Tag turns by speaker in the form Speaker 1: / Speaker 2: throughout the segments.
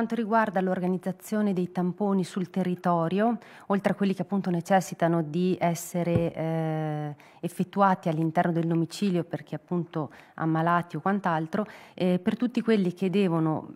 Speaker 1: quanto riguarda l'organizzazione dei tamponi sul territorio, oltre a quelli che appunto necessitano di essere eh, effettuati all'interno del domicilio perché appunto ammalati o quant'altro, eh, per tutti quelli che devono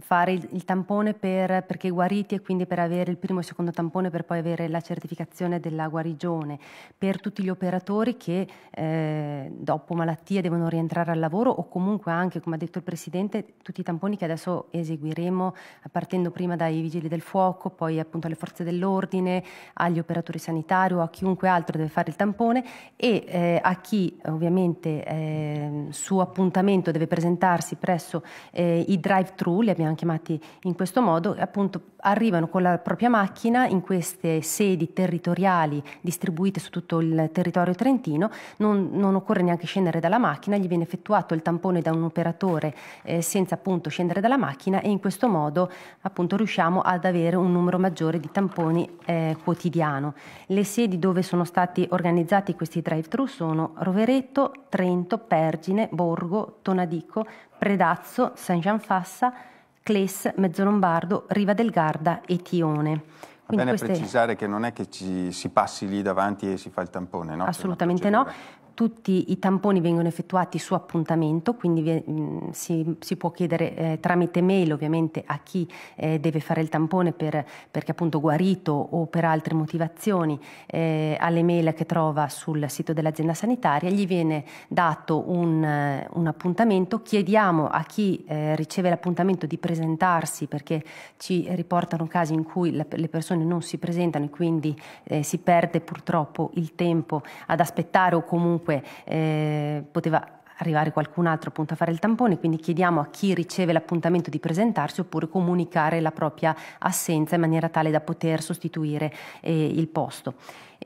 Speaker 1: fare il, il tampone per, perché guariti e quindi per avere il primo e il secondo tampone per poi avere la certificazione della guarigione, per tutti gli operatori che eh, dopo malattia devono rientrare al lavoro o comunque anche, come ha detto il Presidente, tutti i tamponi che adesso eseguiremo partendo prima dai vigili del fuoco, poi appunto alle forze dell'ordine, agli operatori sanitari o a chiunque altro deve fare il tampone e eh, a chi ovviamente eh, su appuntamento deve presentarsi presso eh, i drive-thru, li abbiamo chiamati in questo modo, appunto arrivano con la propria macchina in queste sedi territoriali distribuite su tutto il territorio trentino, non, non occorre neanche scendere dalla macchina, gli viene effettuato il tampone da un operatore eh, senza appunto scendere dalla macchina e in questo modo appunto riusciamo ad avere un numero maggiore di tamponi eh, quotidiano. Le sedi dove sono stati organizzati questi drive-thru sono Rovereto, Trento, Pergine, Borgo, Tonadico, Predazzo, San Gianfassa, Cles, Mezzolombardo, Riva del Garda e Tione. Quindi Va bene queste... precisare
Speaker 2: che non è che ci si passi lì davanti e si fa il tampone, no? Cioè, Assolutamente no,
Speaker 1: tutti i tamponi vengono effettuati su appuntamento, quindi mm, si, si può chiedere eh, tramite mail ovviamente a chi eh, deve fare il tampone per, perché appunto guarito o per altre motivazioni eh, alle mail che trova sul sito dell'azienda sanitaria, gli viene dato un, eh, un appuntamento, chiediamo a chi eh, riceve l'appuntamento di presentarsi perché ci riportano casi in cui la, le persone non si presentano e quindi eh, si perde purtroppo il tempo ad aspettare o comunque comunque eh, poteva arrivare qualcun altro appunto a fare il tampone, quindi chiediamo a chi riceve l'appuntamento di presentarsi oppure comunicare la propria assenza in maniera tale da poter sostituire eh, il posto.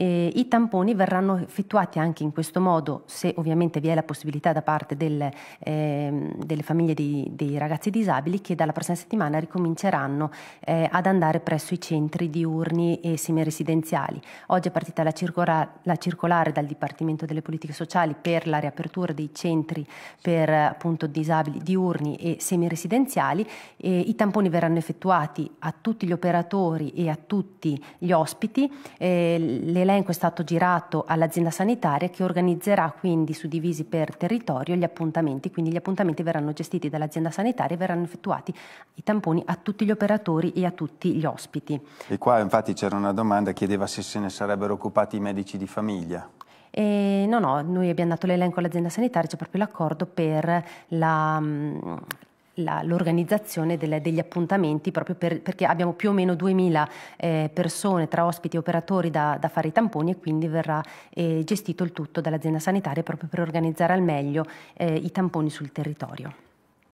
Speaker 1: Eh, I tamponi verranno effettuati anche in questo modo, se ovviamente vi è la possibilità da parte del, eh, delle famiglie dei, dei, ragazzi disabili, che dalla prossima settimana ricominceranno eh, ad andare presso i centri diurni e semiresidenziali. Oggi è partita la, circola, la circolare dal Dipartimento delle Politiche Sociali per la riapertura dei centri per appunto disabili diurni e semiresidenziali. Eh, I tamponi verranno effettuati a tutti gli operatori e a tutti gli ospiti. Eh, le l'elenco è stato girato all'azienda sanitaria che organizzerà quindi suddivisi per territorio gli appuntamenti, quindi gli appuntamenti verranno gestiti dall'azienda sanitaria e verranno effettuati i tamponi a tutti gli operatori e a tutti gli ospiti.
Speaker 2: E qua infatti c'era una domanda, chiedeva se se ne sarebbero occupati i medici di famiglia.
Speaker 1: E no, no, noi abbiamo dato l'elenco all'azienda sanitaria, c'è proprio l'accordo per la, mm, l'organizzazione degli appuntamenti proprio per, perché abbiamo più o meno 2000 eh, persone tra ospiti e operatori da, da, fare i tamponi e quindi verrà eh, gestito il tutto dall'azienda sanitaria proprio per organizzare al meglio eh, i tamponi sul territorio.